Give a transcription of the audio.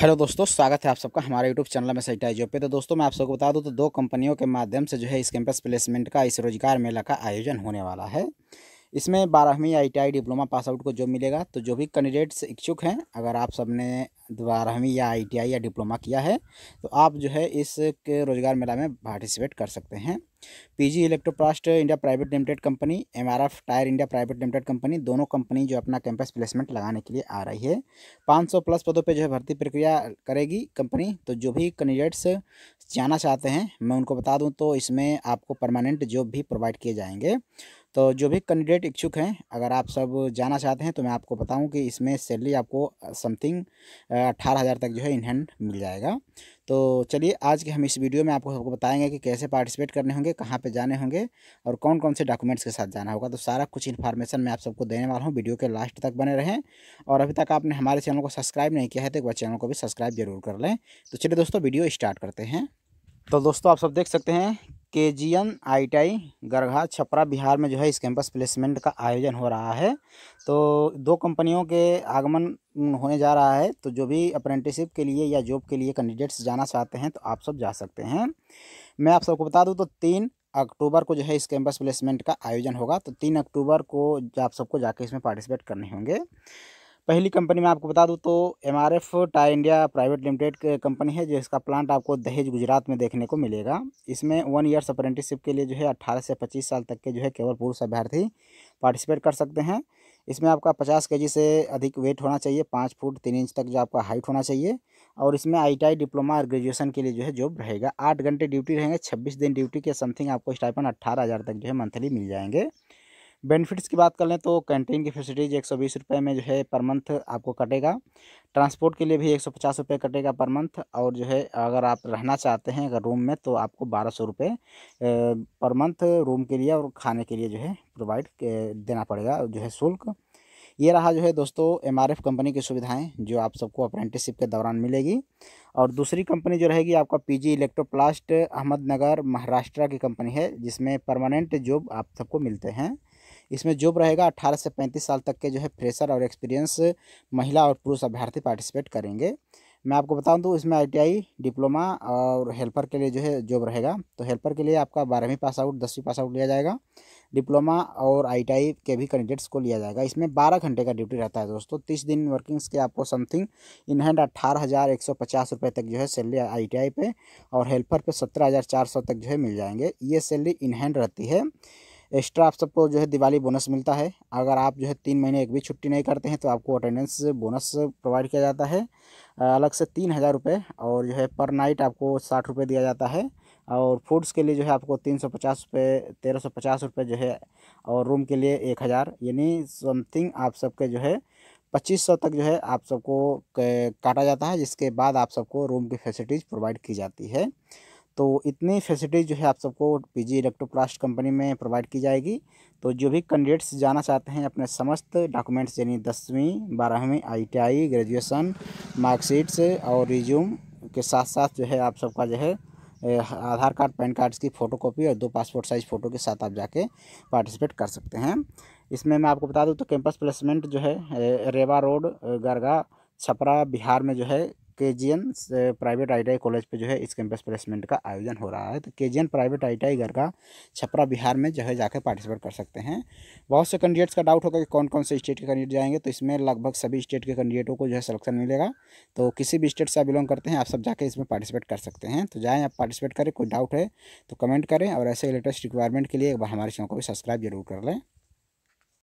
hello दोस्तों स्वागत है आप सबका हमारे यूट्यूब चैनल में सही जॉब पे तो दोस्तों मैं आप सबको बता दूं तो दो कंपनियों के माध्यम से जो है इस कैंपस प्लेसमेंट का इस रोजगार मेला का आयोजन होने वाला है इसमें बारहवीं आईटीआई डिप्लोमा पास आउट को जॉब मिलेगा तो जो भी कैंडिडेट्स इच्छुक हैं अगर आप सब ने बारहवीं या आईटीआई या डिप्लोमा किया है तो आप जो है इस रोज़गार मेला में पार्टिसिपेट कर सकते हैं PG Electroplast India private limited company MRF tyre India private limited company दोनों कंपनी जो अपना कैंपस प्लेसमेंट लगाने के लिए आ रही है 500 प्लस पदों पे जो है भर्ती प्रक्रिया करेगी कंपनी तो जो भी कैंडिडेट्स जाना चाहते हैं मैं उनको बता दूं तो इसमें आपको परमानेंट जॉब भी प्रोवाइड किए जाएंगे तो जो भी कैंडिडेट इच्छुक हैं अगर आप सब जाना चाहते हैं तो मैं आपको बताऊं कि इसमें सैलरी आपको समथिंग अट्ठारह हज़ार तक जो है इनहैंड मिल जाएगा तो चलिए आज के हम इस वीडियो में आपको सबको बताएंगे कि कैसे पार्टिसिपेट करने होंगे कहाँ पे जाने होंगे और कौन कौन से डॉक्यूमेंट्स के साथ जाना होगा तो सारा कुछ इन्फॉर्मेशन मैं आप सबको देने वाला हूँ वीडियो के लास्ट तक बने रहें और अभी तक आपने हमारे चैनल को सब्सक्राइब नहीं किया है तो एक बार चैनल को भी सब्सक्राइब जरूर कर लें तो चलिए दोस्तों वीडियो स्टार्ट करते हैं तो दोस्तों आप सब देख सकते हैं K G N I T I Gargha Chhapra Bihar में जो है इस कैंपस प्लेसमेंट का आयोजन हो रहा है तो दो कंपनियों के आगमन होने जा रहा है तो जो भी अप्रेंटिसिप के लिए या जॉब के लिए कैंडिडेट्स जाना चाहते हैं तो आप सब जा सकते हैं मैं आप सबको बता दूं तो तीन अक्टूबर को जो है इस कैंपस प्लेसमेंट का आयोजन होगा तो तीन अक्टूबर को आप सबको जाके इसमें पार्टिसिपेट करने होंगे पहली कंपनी में आपको बता दूँ तो M R F tyre India private limited company है जिसका प्लांट आपको दहेज गुजरात में देखने को मिलेगा इसमें वन ईयर्स अप्रेंटिसशिप के लिए जो है अट्ठारह से पच्चीस साल तक के जो है केवल पुरुष अभ्यर्थी पार्टिसिपेट कर सकते हैं इसमें आपका पचास के से अधिक वेट होना चाहिए पाँच फुट तीन इंच तक जो आपका हाइट होना चाहिए और इसमें आई डिप्लोमा और ग्रेजुएशन के लिए जो है जॉब रहेगा आठ घंटे ड्यूटी रहेंगे छब्बीस दिन ड्यूटी के समथिंग आपको स्टाइपन अट्ठारह हज़ार तक जो है मंथली मिल जाएंगे बेनिफिट्स की बात कर लें तो कैंटीन की फैसिलिटीज एक सौ बीस रुपये में जो है पर मंथ आपको कटेगा ट्रांसपोर्ट के लिए भी एक सौ पचास रुपये कटेगा पर मंथ और जो है अगर आप रहना चाहते हैं अगर रूम में तो आपको बारह सौ रुपये पर मंथ रूम के लिए और खाने के लिए जो है प्रोवाइड देना पड़ेगा जो है शुल्क ये रहा जो है दोस्तों एम कंपनी की सुविधाएं जो आप सबको अप्रेंटिसशिप के दौरान मिलेगी और दूसरी कंपनी जो रहेगी आपका पीजी इलेक्ट्रोप्लास्ट अहमदनगर महाराष्ट्र की कंपनी है जिसमें परमानेंट जॉब आप सबको मिलते हैं इसमें जॉब रहेगा अट्ठारह से पैंतीस साल तक के जो है फ्रेशर और एक्सपीरियंस महिला और पुरुष अभ्यर्थी पार्टिसिपेट करेंगे मैं आपको बता दूँ तो इसमें आईटीआई डिप्लोमा और हेल्पर के लिए जो है जॉब रहेगा तो हेल्पर के लिए आपका बारहवीं पास आउट दसवीं पास आउट लिया जाएगा डिप्लोमा और आईटीआई के भी कैंडिडेट्स को लिया जाएगा इसमें बारह घंटे का ड्यूटी रहता है दोस्तों तीस दिन वर्किंग्स के आपको समथिंग इन हैंड अट्ठारह हज़ार एक सौ पचास रुपये तक जो है सैलरी आई टी और हेल्पर पर सत्रह हज़ार चार सौ तक जो है मिल जाएंगे ये सैलरी इन हैंड रहती है एक्स्ट्रा आप सबको जो है दिवाली बोनस मिलता है अगर आप जो है तीन महीने एक भी छुट्टी नहीं करते हैं तो आपको अटेंडेंस बोनस प्रोवाइड किया जाता है अलग से तीन हज़ार रुपये और जो है पर नाइट आपको साठ रुपये दिया जाता है और फूड्स के लिए जो है आपको तीन सौ पचास रुपये तेरह सौ पचास रुपये जो है और रूम के लिए एक हज़ार यानी समथिंग आप सबके जो है पच्चीस सौ तक जो है आप सबको काटा जाता है जिसके बाद आप सबको रूम की फैसिलिटीज़ प्रोवाइड की जाती है तो इतनी फैसिलिटीज़ जो है आप सबको पीजी इलेक्ट्रोप्लास्ट कंपनी में प्रोवाइड की जाएगी तो जो भी कैंडिडेट्स जाना चाहते हैं अपने समस्त डॉक्यूमेंट्स यानी दसवीं बारहवीं आईटीआई ग्रेजुएशन मार्कशीट्स और रिज्यूम के साथ साथ जो है आप सबका जो है आधार कार्ड पैन कार्ड्स की फ़ोटोकॉपी और दो पासपोर्ट साइज़ फ़ोटो के साथ आप जाके पार्टिसिपेट कर सकते हैं इसमें मैं आपको बता दूँ तो कैंपस प्लेसमेंट जो है रेवा रोड गरगा छपरा बिहार में जो है K G N private I college पे जो है इस कैंपस प्लेसमेंट का आयोजन हो रहा है तो K G N private I T का छपरा बिहार में जो है जाकर पार्टिसिपेट कर सकते हैं बहुत से कैंडिडेट्स का डाउट होगा कि कौन कौन से स्टेट के कैंडिडेट जाएंगे तो इसमें लगभग सभी स्टेट के कैंडिडेटों को जो है सलेक्शन मिलेगा तो किसी भी स्टेट से आप बिलोंग करते हैं आप सब जाके इसमें पार्टिसिपेट कर सकते हैं तो जाएँ आप पार्टिसिपेट करें कोई डाउट है तो कमेंट करें और ऐसे लेटेस्ट रिक्वायरमेंट के लिए एक बार हमारे चैनल को भी सब्सक्राइब जरूर कर लें